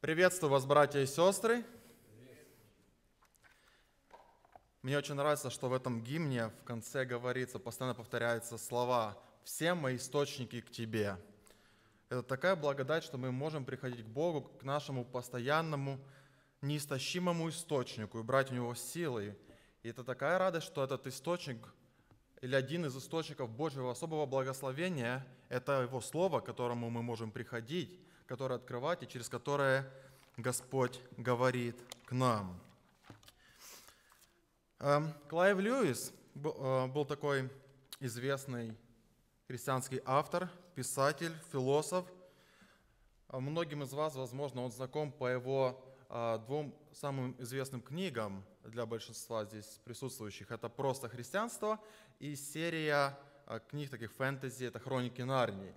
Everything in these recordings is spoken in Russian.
Приветствую вас, братья и сестры. Мне очень нравится, что в этом гимне в конце говорится, постоянно повторяются слова «Все мои источники к Тебе». Это такая благодать, что мы можем приходить к Богу, к нашему постоянному, неистощимому источнику и брать у Него силы. И это такая радость, что этот источник или один из источников Божьего особого благословения – это Его Слово, к которому мы можем приходить, которое открывать и через которое Господь говорит к нам. Эм, Клайв Льюис э, был такой известный христианский автор, писатель, философ. Э, многим из вас, возможно, он знаком по его э, двум самым известным книгам для большинства здесь присутствующих. Это «Просто христианство» и серия книг таких фэнтези, это «Хроники Нарнии».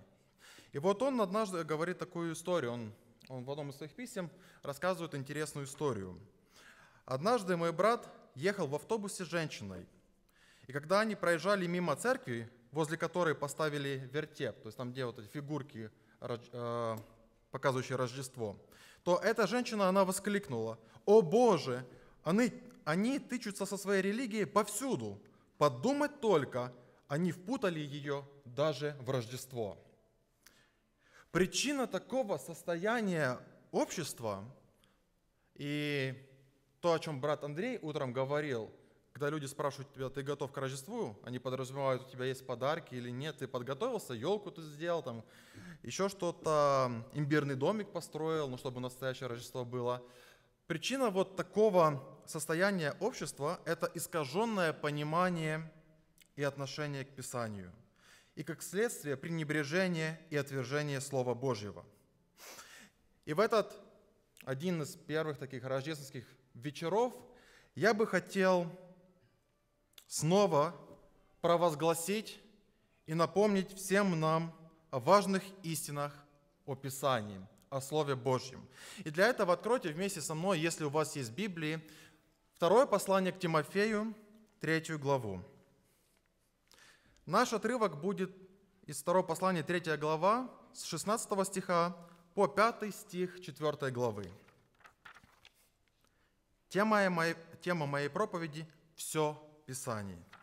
И вот он однажды говорит такую историю. Он, он в одном из своих писем рассказывает интересную историю. Однажды мой брат ехал в автобусе с женщиной. И когда они проезжали мимо церкви, возле которой поставили вертеп, то есть там, где вот эти фигурки, э, показывающие Рождество, то эта женщина, она воскликнула, «О Боже, они, они тычутся со своей религией повсюду. Подумать только, они впутали ее даже в Рождество». Причина такого состояния общества и то, о чем брат Андрей утром говорил, когда люди спрашивают тебя, ты готов к Рождеству, они подразумевают, у тебя есть подарки или нет, ты подготовился, елку ты сделал, там, еще что-то, имбирный домик построил, ну, чтобы настоящее Рождество было. Причина вот такого состояния общества – это искаженное понимание и отношение к Писанию – и, как следствие, пренебрежение и отвержение Слова Божьего. И в этот один из первых таких рождественских вечеров я бы хотел снова провозгласить и напомнить всем нам о важных истинах о Писании, о Слове Божьем. И для этого откройте вместе со мной, если у вас есть Библии, второе послание к Тимофею, третью главу. Наш отрывок будет из 2 послания 3 глава с 16 стиха по 5 стих 4 главы. Тема моей, тема моей проповеди – все Писание –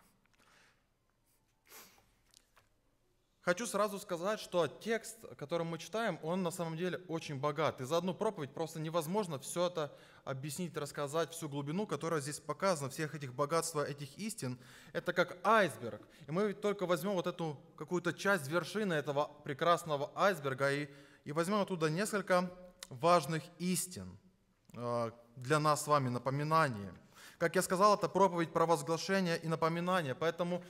Хочу сразу сказать, что текст, который мы читаем, он на самом деле очень богат. И за одну проповедь просто невозможно все это объяснить, рассказать, всю глубину, которая здесь показана, всех этих богатства, этих истин. Это как айсберг. И мы только возьмем вот эту какую-то часть вершины этого прекрасного айсберга и, и возьмем оттуда несколько важных истин э, для нас с вами, напоминание. Как я сказал, это проповедь про возглашение и напоминания, Поэтому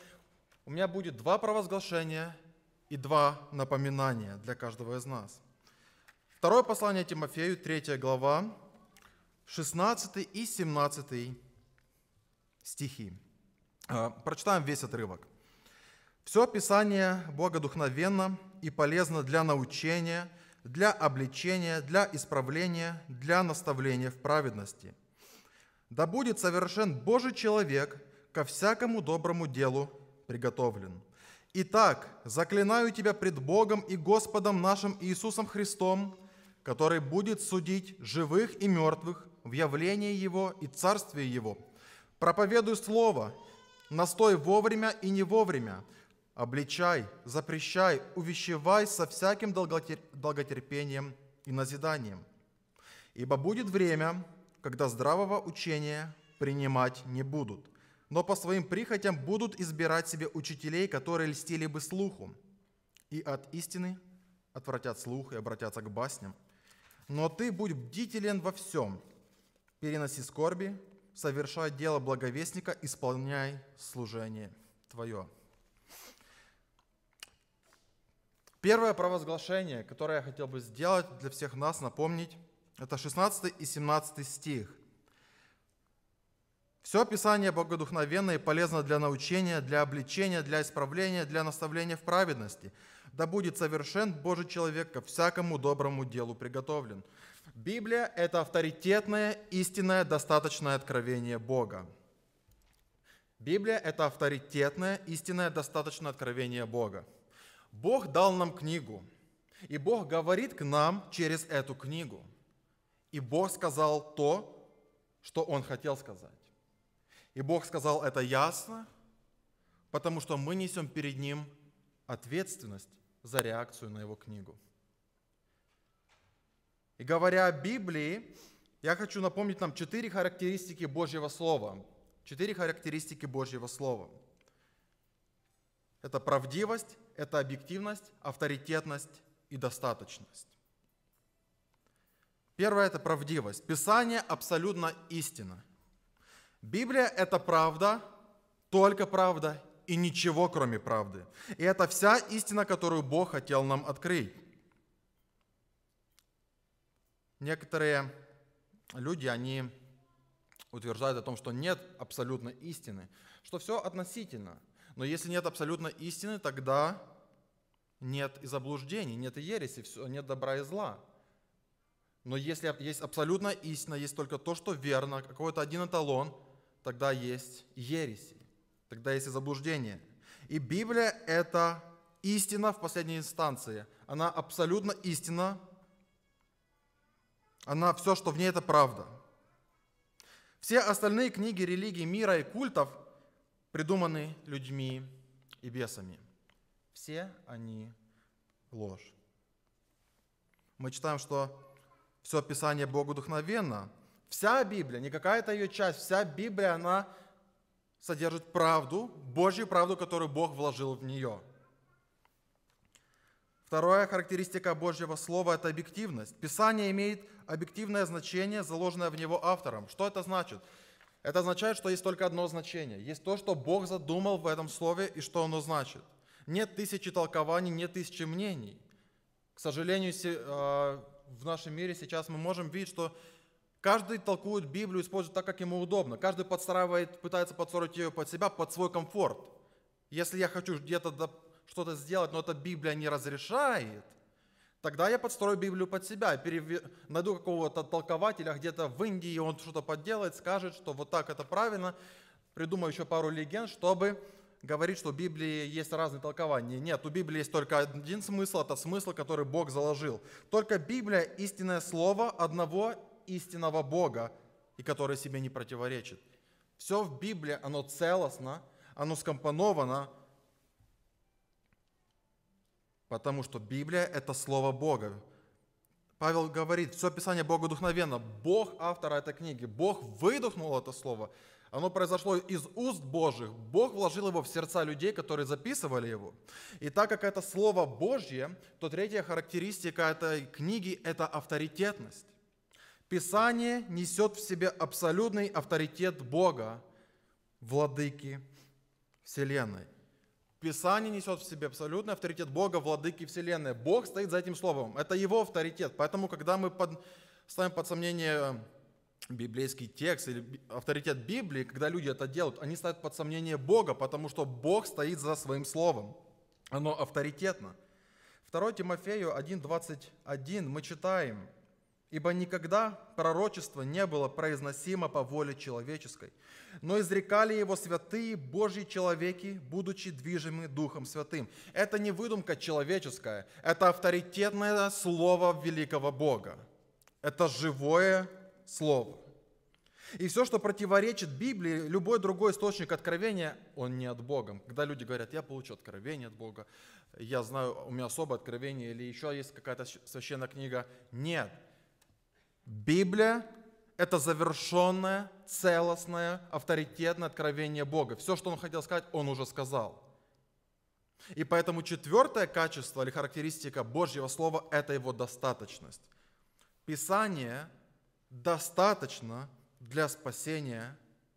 у меня будет два провозглашения и два напоминания для каждого из нас. Второе послание Тимофею, 3 глава, 16 и 17 стихи. А, прочитаем весь отрывок. «Все Писание благодухновенно и полезно для научения, для обличения, для исправления, для наставления в праведности. Да будет совершен Божий человек, ко всякому доброму делу приготовлен». Итак, заклинаю тебя пред Богом и Господом нашим Иисусом Христом, который будет судить живых и мертвых в явлении Его и Царстве Его. Проповедуй Слово, настой вовремя и не вовремя, обличай, запрещай, увещевай со всяким долготерпением и назиданием. Ибо будет время, когда здравого учения принимать не будут, но по своим прихотям будут избирать себе учителей, которые льстили бы слуху, и от истины отвратят слух и обратятся к басням. Но ты будь бдителен во всем, переноси скорби, совершай дело благовестника, исполняй служение твое. Первое провозглашение, которое я хотел бы сделать для всех нас, напомнить, это 16 и 17 стих. Все Писание богодухновенное и полезно для научения, для обличения, для исправления, для наставления в праведности. Да будет совершен Божий человек ко всякому доброму делу приготовлен. Библия – это авторитетное, истинное, достаточное откровение Бога. Библия – это авторитетное, истинное, достаточное откровение Бога. Бог дал нам книгу, и Бог говорит к нам через эту книгу. И Бог сказал то, что Он хотел сказать. И Бог сказал это ясно, потому что мы несем перед Ним ответственность за реакцию на Его книгу. И говоря о Библии, я хочу напомнить нам четыре характеристики Божьего Слова. Четыре характеристики Божьего Слова. Это правдивость, это объективность, авторитетность и достаточность. Первое – это правдивость. Писание – абсолютно истина – Библия – это правда, только правда и ничего, кроме правды. И это вся истина, которую Бог хотел нам открыть. Некоторые люди, они утверждают о том, что нет абсолютной истины, что все относительно. Но если нет абсолютной истины, тогда нет и заблуждений, нет и ереси, нет добра и зла. Но если есть абсолютная истина, есть только то, что верно, какой-то один эталон – тогда есть ереси, тогда есть и заблуждение. И Библия – это истина в последней инстанции. Она абсолютно истина. Она все, что в ней, это правда. Все остальные книги религий мира и культов придуманы людьми и бесами. Все они ложь. Мы читаем, что все Писание Богу вдохновенно – Вся Библия, не какая-то ее часть, вся Библия, она содержит правду, Божью правду, которую Бог вложил в нее. Вторая характеристика Божьего Слова – это объективность. Писание имеет объективное значение, заложенное в него автором. Что это значит? Это означает, что есть только одно значение. Есть то, что Бог задумал в этом слове и что оно значит. Нет тысячи толкований, нет тысячи мнений. К сожалению, а, в нашем мире сейчас мы можем видеть, что Каждый толкует Библию, использует так, как ему удобно. Каждый подстраивает, пытается подстроить ее под себя, под свой комфорт. Если я хочу где-то что-то сделать, но эта Библия не разрешает, тогда я подстрою Библию под себя, перев... найду какого-то толкователя а где-то в Индии, он что-то подделает, скажет, что вот так это правильно, придумаю еще пару легенд, чтобы говорить, что в Библии есть разные толкования. Нет, у Библии есть только один смысл, это смысл, который Бог заложил. Только Библия – истинное слово одного истинного Бога, и который себе не противоречит. Все в Библии, оно целостно, оно скомпоновано, потому что Библия – это Слово Бога. Павел говорит, все Писание Бога вдохновенно. Бог автор этой книги, Бог выдохнул это слово. Оно произошло из уст Божьих. Бог вложил его в сердца людей, которые записывали его. И так как это Слово Божье, то третья характеристика этой книги – это авторитетность. Писание несет в себе абсолютный авторитет Бога, владыки Вселенной. Писание несет в себе абсолютный авторитет Бога, владыки Вселенной. Бог стоит за этим словом. Это его авторитет. Поэтому, когда мы под, ставим под сомнение э, библейский текст или авторитет Библии, когда люди это делают, они ставят под сомнение Бога, потому что Бог стоит за своим словом. Оно авторитетно. 2 Тимофею 1.21 мы читаем – Ибо никогда пророчество не было произносимо по воле человеческой, но изрекали его святые Божьи человеки, будучи движимы Духом Святым. Это не выдумка человеческая, это авторитетное слово великого Бога. Это живое слово. И все, что противоречит Библии, любой другой источник откровения, он не от Бога. Когда люди говорят, я получу откровение от Бога, я знаю, у меня особое откровение, или еще есть какая-то священная книга. Нет, Библия – это завершенное, целостное, авторитетное откровение Бога. Все, что он хотел сказать, он уже сказал. И поэтому четвертое качество или характеристика Божьего Слова – это его достаточность. Писание достаточно для спасения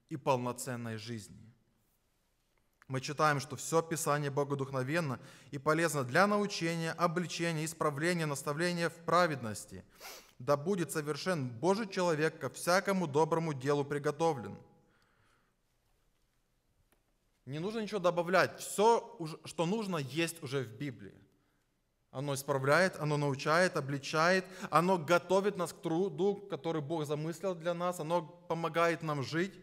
и полноценной жизни. Мы читаем, что все Писание богодухновенно и полезно для научения, обличения, исправления, наставления в праведности – да будет совершен Божий человек ко всякому доброму делу приготовлен. Не нужно ничего добавлять. Все, что нужно, есть уже в Библии. Оно исправляет, оно научает, обличает, оно готовит нас к труду, который Бог замыслил для нас, оно помогает нам жить.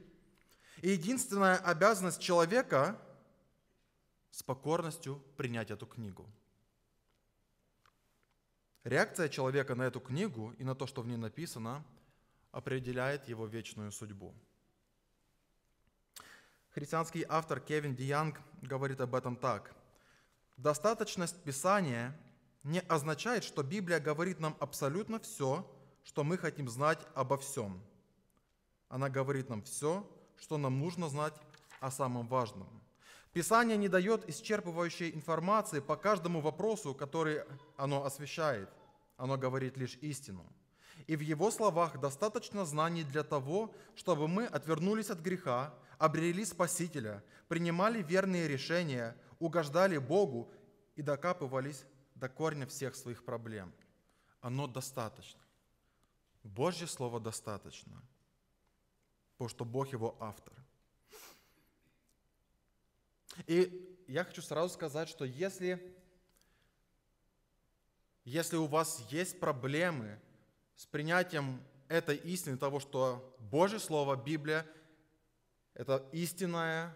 И единственная обязанность человека – с покорностью принять эту книгу – Реакция человека на эту книгу и на то, что в ней написано, определяет его вечную судьбу. Христианский автор Кевин Диянг говорит об этом так. «Достаточность Писания не означает, что Библия говорит нам абсолютно все, что мы хотим знать обо всем. Она говорит нам все, что нам нужно знать о самом важном. Писание не дает исчерпывающей информации по каждому вопросу, который оно освещает. Оно говорит лишь истину. И в его словах достаточно знаний для того, чтобы мы отвернулись от греха, обрели Спасителя, принимали верные решения, угождали Богу и докапывались до корня всех своих проблем. Оно достаточно. Божье Слово достаточно, потому что Бог его автор – и я хочу сразу сказать, что если, если у вас есть проблемы с принятием этой истины, того, что Божье Слово, Библия, это истинное,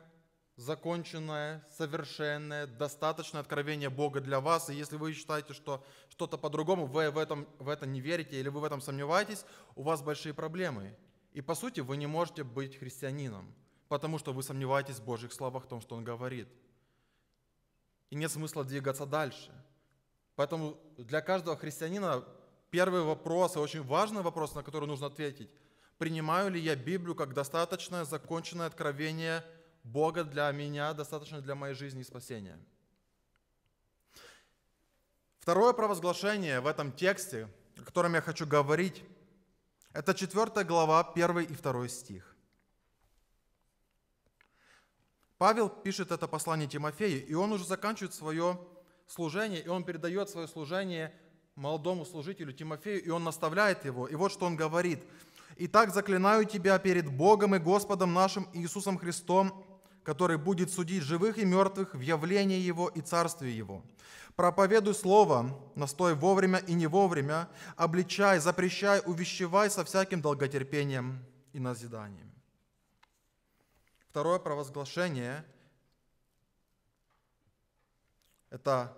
законченное, совершенное, достаточное откровение Бога для вас. И если вы считаете, что что-то по-другому, вы в, этом, в это не верите или вы в этом сомневаетесь, у вас большие проблемы. И по сути вы не можете быть христианином потому что вы сомневаетесь в Божьих словах, в том, что Он говорит. И нет смысла двигаться дальше. Поэтому для каждого христианина первый вопрос, и очень важный вопрос, на который нужно ответить, принимаю ли я Библию как достаточное законченное откровение Бога для меня, достаточно для моей жизни и спасения. Второе провозглашение в этом тексте, о котором я хочу говорить, это 4 глава, 1 и 2 стих. Павел пишет это послание Тимофею, и он уже заканчивает свое служение, и он передает свое служение молодому служителю Тимофею, и он наставляет его. И вот что он говорит. «Итак, заклинаю тебя перед Богом и Господом нашим Иисусом Христом, который будет судить живых и мертвых в явлении Его и Царстве Его. Проповедуй Слово, настой вовремя и не вовремя, обличай, запрещай, увещевай со всяким долготерпением и назиданием». Второе провозглашение – это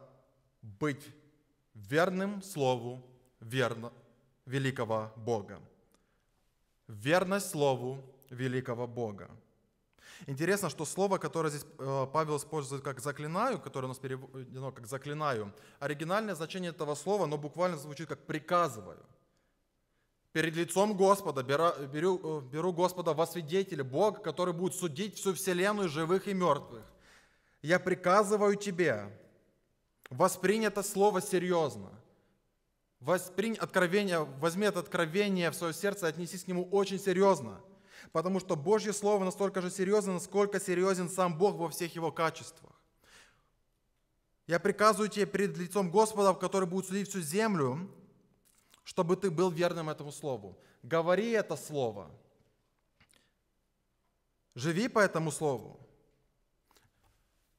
быть верным Слову верно, великого Бога. Верность Слову великого Бога. Интересно, что слово, которое здесь э, Павел использует как «заклинаю», которое у нас переведено как «заклинаю», оригинальное значение этого слова, но буквально звучит как «приказываю» перед лицом Господа, беру, э, беру Господа во свидетели, Бог, который будет судить всю вселенную живых и мертвых. Я приказываю тебе, воспринято слово серьезно. Воспринь откровение, возьми это откровение в свое сердце и отнесись к нему очень серьезно. Потому что Божье Слово настолько же серьезно, насколько серьезен сам Бог во всех его качествах. Я приказываю тебе перед лицом Господа, который будет судить всю землю, чтобы ты был верным этому слову. Говори это слово. Живи по этому слову.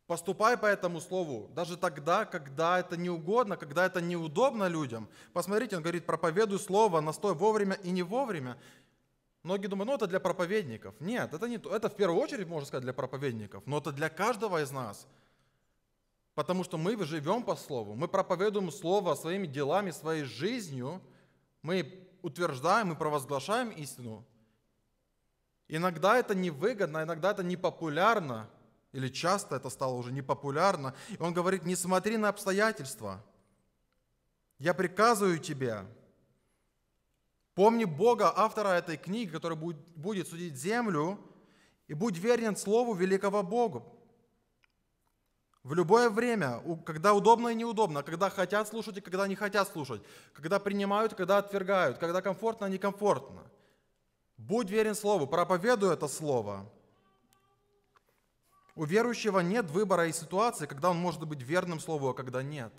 Поступай по этому слову, даже тогда, когда это неугодно, когда это неудобно людям. Посмотрите, он говорит, проповедуй слово, настой вовремя и не вовремя. Многие думают, ну это для проповедников. Нет, это, не, то. это в первую очередь, можно сказать, для проповедников, но это для каждого из нас. Потому что мы живем по слову, мы проповедуем слово своими делами, своей жизнью – мы утверждаем и провозглашаем истину. Иногда это невыгодно, а иногда это непопулярно, или часто это стало уже непопулярно. И он говорит, не смотри на обстоятельства. Я приказываю тебе, помни Бога, автора этой книги, который будет, будет судить землю, и будь верен Слову великого Бога, в любое время, когда удобно и неудобно, когда хотят слушать и когда не хотят слушать, когда принимают, когда отвергают, когда комфортно и некомфортно. Будь верен Слову, проповедуй это Слово. У верующего нет выбора и ситуации, когда он может быть верным Слову, а когда нет.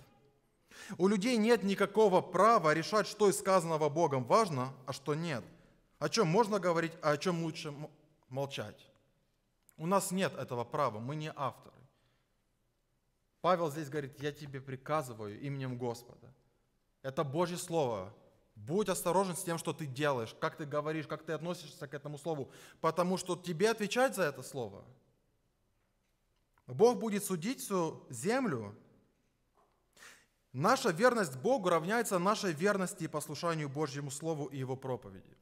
У людей нет никакого права решать, что из сказанного Богом важно, а что нет. О чем можно говорить, а о чем лучше молчать. У нас нет этого права, мы не авторы. Павел здесь говорит, я тебе приказываю именем Господа. Это Божье Слово. Будь осторожен с тем, что ты делаешь, как ты говоришь, как ты относишься к этому Слову, потому что тебе отвечать за это Слово. Бог будет судить всю землю. Наша верность Богу равняется нашей верности и послушанию Божьему Слову и Его проповеди.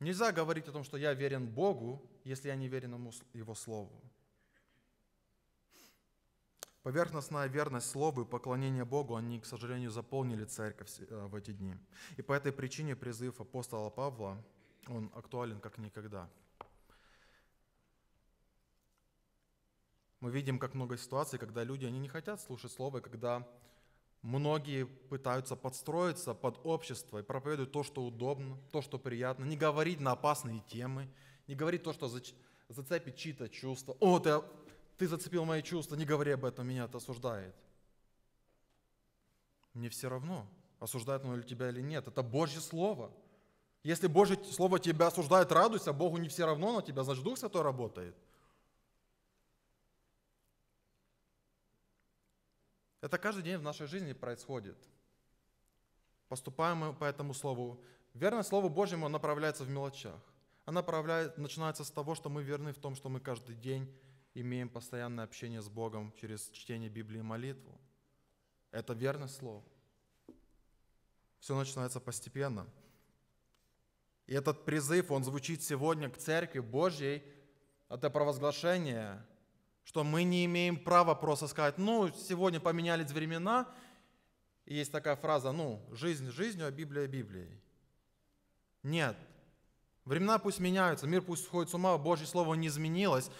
Нельзя говорить о том, что я верен Богу, если я не верен Его Слову. Поверхностная верность слову и поклонение Богу, они, к сожалению, заполнили церковь э, в эти дни. И по этой причине призыв апостола Павла, он актуален как никогда. Мы видим, как много ситуаций, когда люди, они не хотят слушать слово, когда многие пытаются подстроиться под общество и проповедуют то, что удобно, то, что приятно, не говорить на опасные темы, не говорить то, что зацепит чьи-то чувства. О, ты ты зацепил мои чувства, не говори об этом, меня это осуждает. Мне все равно, осуждает он тебя или нет. Это Божье Слово. Если Божье Слово тебя осуждает, радуйся, а Богу не все равно на тебя, значит, Дух Святой работает. Это каждый день в нашей жизни происходит. Поступаем мы по этому Слову. Верность Слову Божьему направляется в мелочах. Она начинается с того, что мы верны в том, что мы каждый день имеем постоянное общение с Богом через чтение Библии и молитву. Это верное слово. Все начинается постепенно. И этот призыв, он звучит сегодня к Церкви Божьей, это провозглашение, что мы не имеем права просто сказать, ну, сегодня поменялись времена, и есть такая фраза, ну, жизнь жизнью, а Библия Библией. Нет. Времена пусть меняются, мир пусть сходит с ума, Божье Слово не изменилось,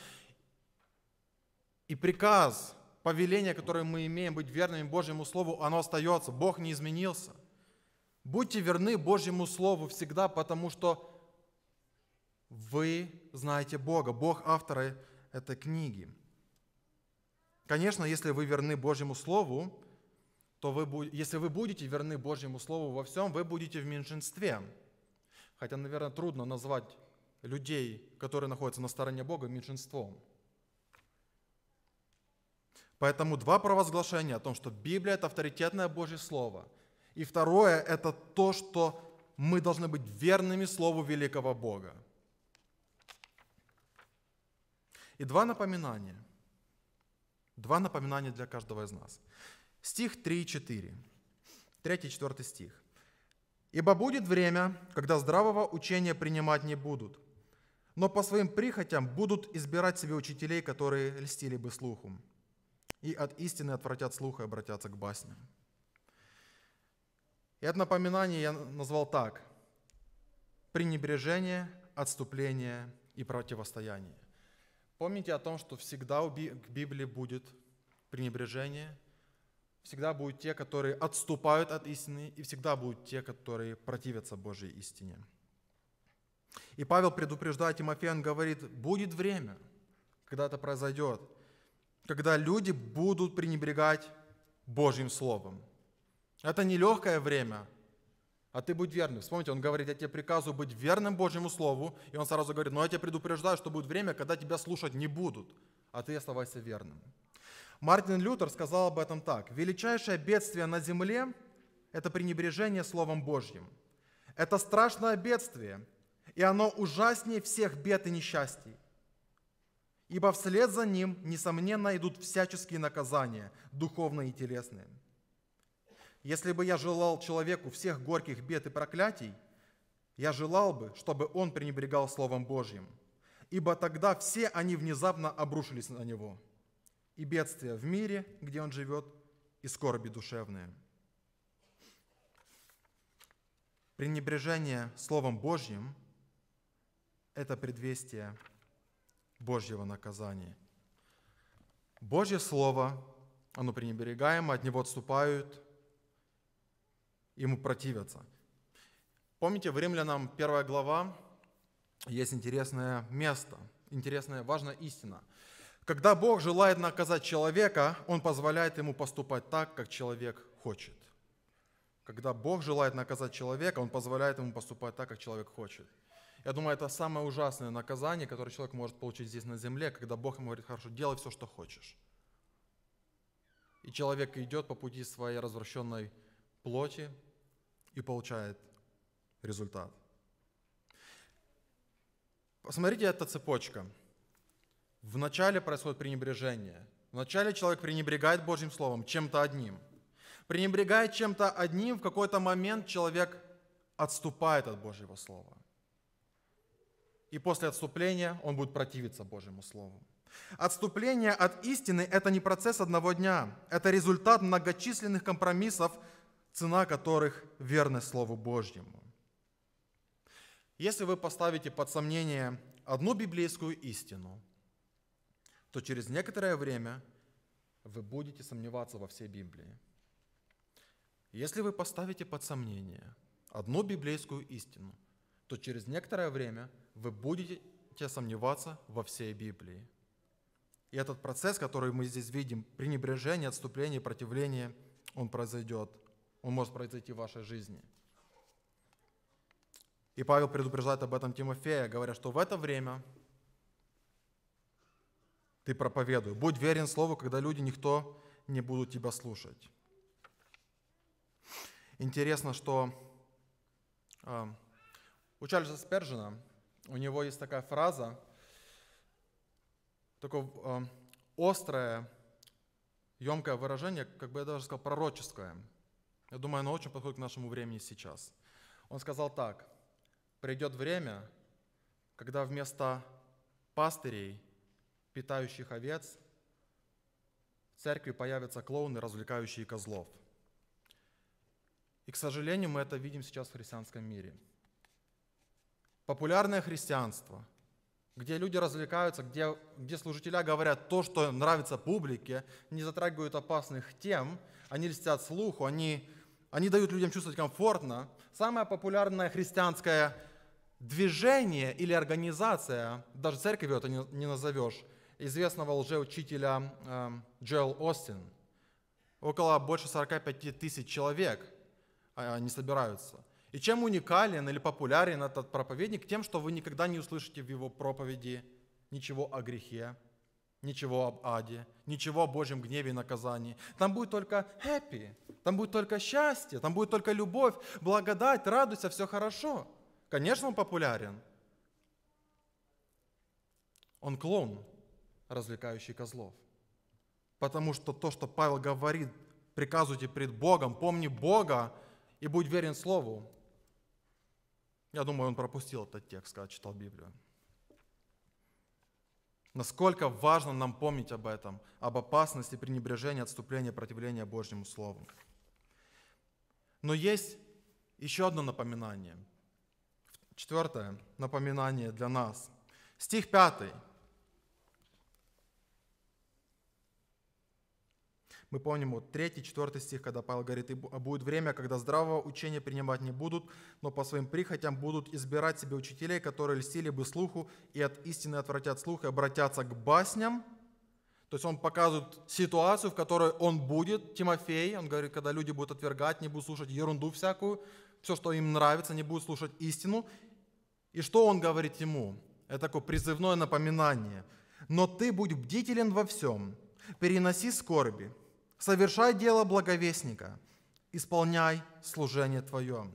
и приказ, повеление, которое мы имеем быть верными Божьему Слову, оно остается. Бог не изменился. Будьте верны Божьему Слову всегда, потому что вы знаете Бога. Бог автора этой книги. Конечно, если вы верны Божьему Слову, то вы, если вы будете верны Божьему Слову во всем, вы будете в меньшинстве. Хотя, наверное, трудно назвать людей, которые находятся на стороне Бога, меньшинством. Поэтому два провозглашения о том, что Библия – это авторитетное Божье Слово. И второе – это то, что мы должны быть верными Слову великого Бога. И два напоминания. Два напоминания для каждого из нас. Стих 3 и 4. 3 и 4 стих. «Ибо будет время, когда здравого учения принимать не будут, но по своим прихотям будут избирать себе учителей, которые льстили бы слухом и от истины отвратят слух и обратятся к басням. И это напоминание я назвал так. Пренебрежение, отступление и противостояние. Помните о том, что всегда к Библии будет пренебрежение, всегда будут те, которые отступают от истины, и всегда будут те, которые противятся Божьей истине. И Павел, предупреждает Тимофея, он говорит, будет время, когда это произойдет – когда люди будут пренебрегать Божьим Словом. Это нелегкое время, а ты будь верным. Вспомните, он говорит, я тебе приказываю быть верным Божьему Слову, и он сразу говорит, но я тебя предупреждаю, что будет время, когда тебя слушать не будут, а ты оставайся верным. Мартин Лютер сказал об этом так. Величайшее бедствие на земле – это пренебрежение Словом Божьим. Это страшное бедствие, и оно ужаснее всех бед и несчастий ибо вслед за ним, несомненно, идут всяческие наказания, духовные и телесные. Если бы я желал человеку всех горьких бед и проклятий, я желал бы, чтобы он пренебрегал Словом Божьим, ибо тогда все они внезапно обрушились на него. И бедствия в мире, где он живет, и скорби душевные. Пренебрежение Словом Божьим – это предвестие Божьего наказания. Божье Слово, оно пренебрегаемо, от него отступают, ему противятся. Помните, в Римлянам 1 глава есть интересное место, интересная, важная истина. Когда Бог желает наказать человека, Он позволяет ему поступать так, как человек хочет. Когда Бог желает наказать человека, Он позволяет ему поступать так, как человек хочет. Я думаю, это самое ужасное наказание, которое человек может получить здесь на земле, когда Бог ему говорит, хорошо, делай все, что хочешь. И человек идет по пути своей развращенной плоти и получает результат. Посмотрите, эта цепочка. Вначале происходит пренебрежение. Вначале человек пренебрегает Божьим Словом, чем-то одним. Пренебрегая чем-то одним, в какой-то момент человек отступает от Божьего Слова и после отступления он будет противиться Божьему Слову. Отступление от истины – это не процесс одного дня, это результат многочисленных компромиссов, цена которых – верность Слову Божьему. Если вы поставите под сомнение одну библейскую истину, то через некоторое время вы будете сомневаться во всей Библии. Если вы поставите под сомнение одну библейскую истину – то через некоторое время вы будете сомневаться во всей Библии. И этот процесс, который мы здесь видим, пренебрежение, отступление, противление, он произойдет. Он может произойти в вашей жизни. И Павел предупреждает об этом Тимофея, говоря, что в это время ты проповедуй. Будь верен Слову, когда люди никто не будут тебя слушать. Интересно, что а, у Чарльза Спержина, у него есть такая фраза, такое э, острое, емкое выражение, как бы я даже сказал, пророческое. Я думаю, оно очень подходит к нашему времени сейчас. Он сказал так, придет время, когда вместо пастырей, питающих овец, в церкви появятся клоуны, развлекающие козлов. И, к сожалению, мы это видим сейчас в христианском мире – популярное христианство, где люди развлекаются, где, где служителя говорят то, что нравится публике, не затрагивают опасных тем, они льстят слуху, они, они дают людям чувствовать комфортно. Самое популярное христианское движение или организация, даже церковью это не, не назовешь, известного лжеучителя э, эм, Джоэл Остин. Около больше 45 тысяч человек а, не собираются – и чем уникален или популярен этот проповедник? Тем, что вы никогда не услышите в его проповеди ничего о грехе, ничего об аде, ничего о Божьем гневе и наказании. Там будет только happy, там будет только счастье, там будет только любовь, благодать, радуйся, а все хорошо. Конечно, он популярен. Он клоун, развлекающий козлов. Потому что то, что Павел говорит, приказуйте пред Богом, помни Бога и будь верен Слову, я думаю, он пропустил этот текст, когда читал Библию. Насколько важно нам помнить об этом, об опасности пренебрежения, отступления, противления Божьему Слову. Но есть еще одно напоминание. Четвертое напоминание для нас. Стих пятый. Мы помним вот 3, четвертый стих, когда Павел говорит, «И а будет время, когда здравого учения принимать не будут, но по своим прихотям будут избирать себе учителей, которые льстили бы слуху, и от истины отвратят слух, и обратятся к басням». То есть он показывает ситуацию, в которой он будет, Тимофей, он говорит, когда люди будут отвергать, не будут слушать ерунду всякую, все, что им нравится, не будут слушать истину. И что он говорит ему? Это такое призывное напоминание. «Но ты будь бдителен во всем, переноси скорби, совершай дело благовестника, исполняй служение Твое.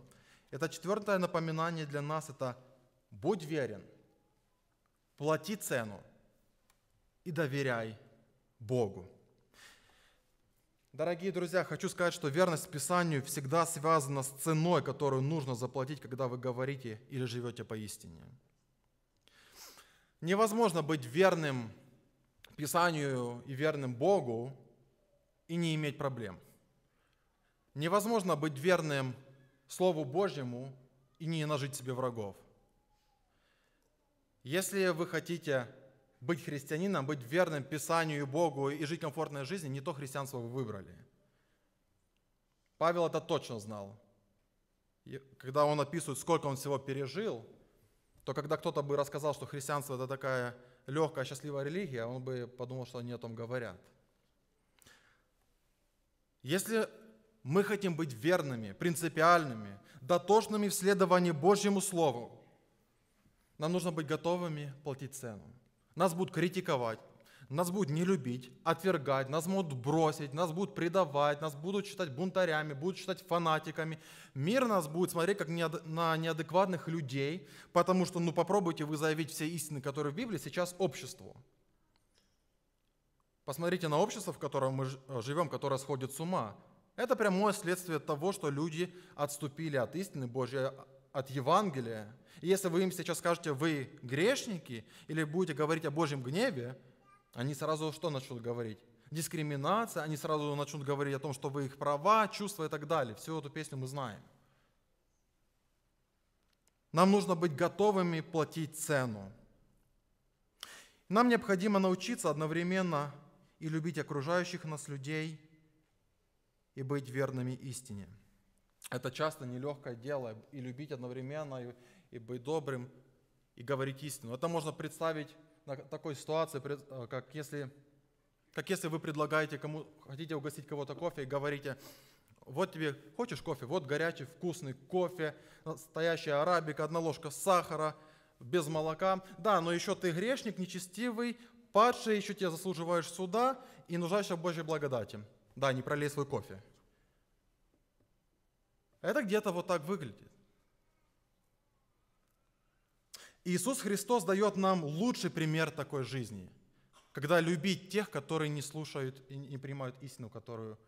Это четвертое напоминание для нас, это будь верен, плати цену и доверяй Богу. Дорогие друзья, хочу сказать, что верность Писанию всегда связана с ценой, которую нужно заплатить, когда вы говорите или живете поистине. Невозможно быть верным Писанию и верным Богу, и не иметь проблем. Невозможно быть верным Слову Божьему и не нажить себе врагов. Если вы хотите быть христианином, быть верным Писанию и Богу и жить комфортной жизнью, не то христианство вы выбрали. Павел это точно знал. И когда он описывает, сколько он всего пережил, то когда кто-то бы рассказал, что христианство это такая легкая, счастливая религия, он бы подумал, что они о том говорят – если мы хотим быть верными, принципиальными, дотошными в следовании Божьему Слову, нам нужно быть готовыми платить цену. Нас будут критиковать, нас будут не любить, отвергать, нас будут бросить, нас будут предавать, нас будут считать бунтарями, будут считать фанатиками. Мир нас будет смотреть как на неадекватных людей, потому что, ну попробуйте вы заявить все истины, которые в Библии, сейчас обществу. Посмотрите на общество, в котором мы э, живем, которое сходит с ума. Это прямое следствие того, что люди отступили от истины Божьей, а, от Евангелия. И если вы им сейчас скажете, вы грешники, или будете говорить о Божьем гневе, они сразу что начнут говорить? Дискриминация, они сразу начнут говорить о том, что вы их права, чувства и так далее. Всю эту песню мы знаем. Нам нужно быть готовыми платить цену. Нам необходимо научиться одновременно и любить окружающих нас людей и быть верными истине. Это часто нелегкое дело, и любить одновременно, и, и быть добрым, и говорить истину. Это можно представить на такой ситуации, э, как если, как если вы предлагаете кому, хотите угостить кого-то кофе и говорите, вот тебе, хочешь кофе? Вот горячий, вкусный кофе, настоящая арабика, одна ложка сахара, без молока. Да, но еще ты грешник, нечестивый, падший, еще тебя заслуживаешь суда и нуждаешься в Божьей благодати. Да, не пролей свой кофе. Это где-то вот так выглядит. Иисус Христос дает нам лучший пример такой жизни, когда любить тех, которые не слушают и не принимают истину, которую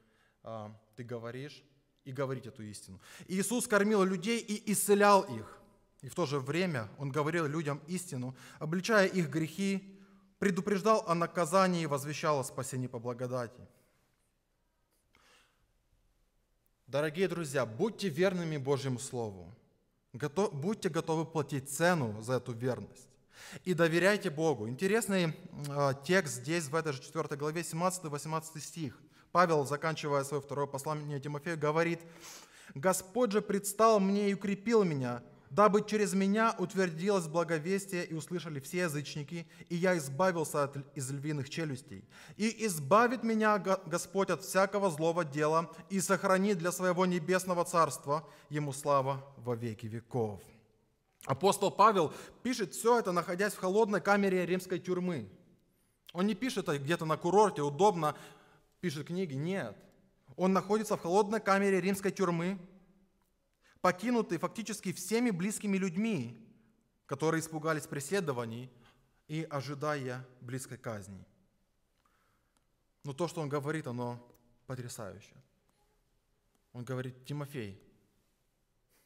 а, ты говоришь, и говорить эту истину. Иисус кормил людей и исцелял их. И в то же время Он говорил людям истину, обличая их грехи предупреждал о наказании и возвещал о спасении по благодати. Дорогие друзья, будьте верными Божьему Слову. Готов, будьте готовы платить цену за эту верность. И доверяйте Богу. Интересный э, текст здесь, в этой же 4 главе, 17-18 стих. Павел, заканчивая свое второе послание Тимофею, говорит, «Господь же предстал мне и укрепил меня, дабы через меня утвердилось благовестие и услышали все язычники, и я избавился от, из львиных челюстей. И избавит меня Господь от всякого злого дела и сохранит для своего небесного царства Ему слава во веки веков». Апостол Павел пишет все это, находясь в холодной камере римской тюрьмы. Он не пишет где-то на курорте, удобно, пишет книги. Нет. Он находится в холодной камере римской тюрьмы, покинуты фактически всеми близкими людьми, которые испугались преследований и ожидая близкой казни. Но то, что он говорит, оно потрясающе. Он говорит, Тимофей,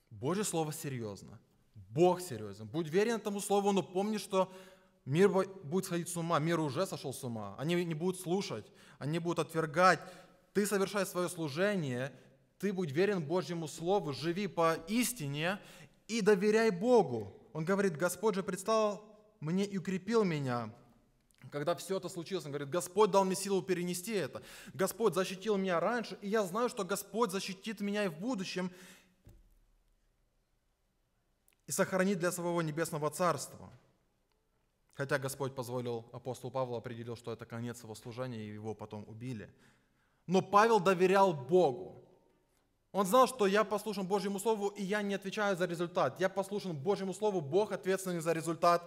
Божье Слово серьезно. Бог серьезен. Будь верен этому Слову, но помни, что мир будет сходить с ума, мир уже сошел с ума. Они не будут слушать, они будут отвергать. Ты совершаешь свое служение, ты будь верен Божьему Слову, живи по истине и доверяй Богу. Он говорит, Господь же предстал мне и укрепил меня, когда все это случилось, он говорит, Господь дал мне силу перенести это. Господь защитил меня раньше, и я знаю, что Господь защитит меня и в будущем, и сохранит для своего небесного царства. Хотя Господь позволил, апостолу Павлу определил, что это конец его служения, и его потом убили. Но Павел доверял Богу. Он знал, что я послушан Божьему Слову, и я не отвечаю за результат. Я послушан Божьему Слову, Бог ответственный за результат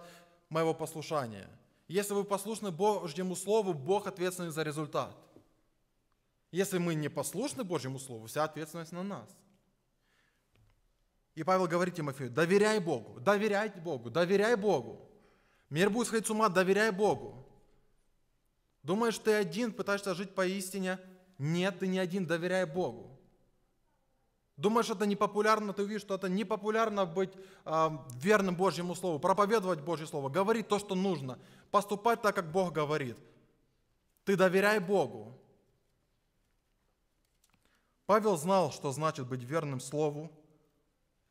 моего послушания. Если вы послушны Божьему Слову, Бог ответственный за результат. Если мы не послушны Божьему Слову, вся ответственность на нас. И Павел говорит Тимофею, доверяй Богу, доверяй Богу, доверяй Богу. Мир будет сходить с ума, доверяй Богу. Думаешь, ты один, пытаешься жить поистине? Нет, ты не один, доверяй Богу. Думаешь, это непопулярно, ты видишь, что это непопулярно быть э, верным Божьему Слову, проповедовать Божье Слово, говорить то, что нужно, поступать так, как Бог говорит. Ты доверяй Богу. Павел знал, что значит быть верным Слову,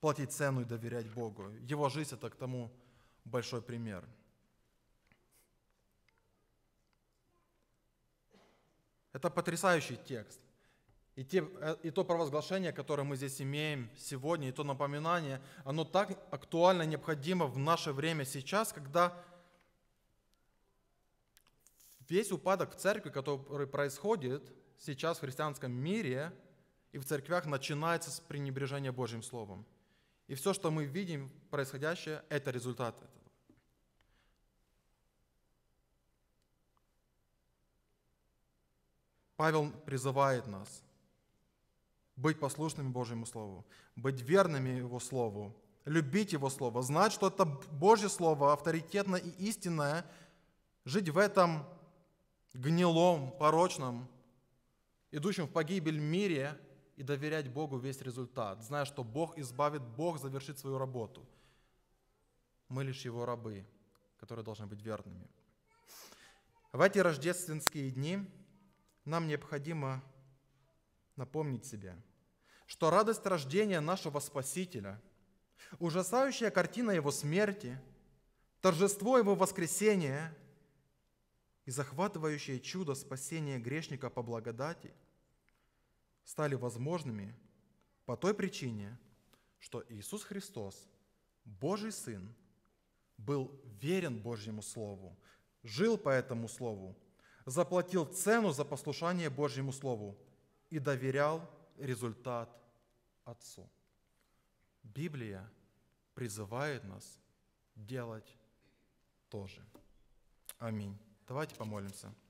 платить цену и доверять Богу. Его жизнь это к тому большой пример. Это потрясающий текст. И, те, э, и то провозглашение, которое мы здесь имеем сегодня, и то напоминание, оно так актуально необходимо в наше время сейчас, когда весь упадок в церкви, который происходит сейчас в христианском мире и в церквях, начинается с пренебрежения Божьим Словом. И все, что мы видим происходящее, это результат этого. Павел призывает нас – быть послушными Божьему Слову, быть верными Его Слову, любить Его Слово, знать, что это Божье Слово авторитетное и истинное, жить в этом гнилом, порочном, идущем в погибель мире и доверять Богу весь результат, зная, что Бог избавит, Бог завершит свою работу. Мы лишь Его рабы, которые должны быть верными. В эти рождественские дни нам необходимо напомнить себе, что радость рождения нашего Спасителя, ужасающая картина Его смерти, торжество Его воскресения и захватывающее чудо спасения грешника по благодати стали возможными по той причине, что Иисус Христос, Божий Сын, был верен Божьему Слову, жил по этому Слову, заплатил цену за послушание Божьему Слову и доверял результат Отцу. Библия призывает нас делать то же. Аминь. Давайте помолимся.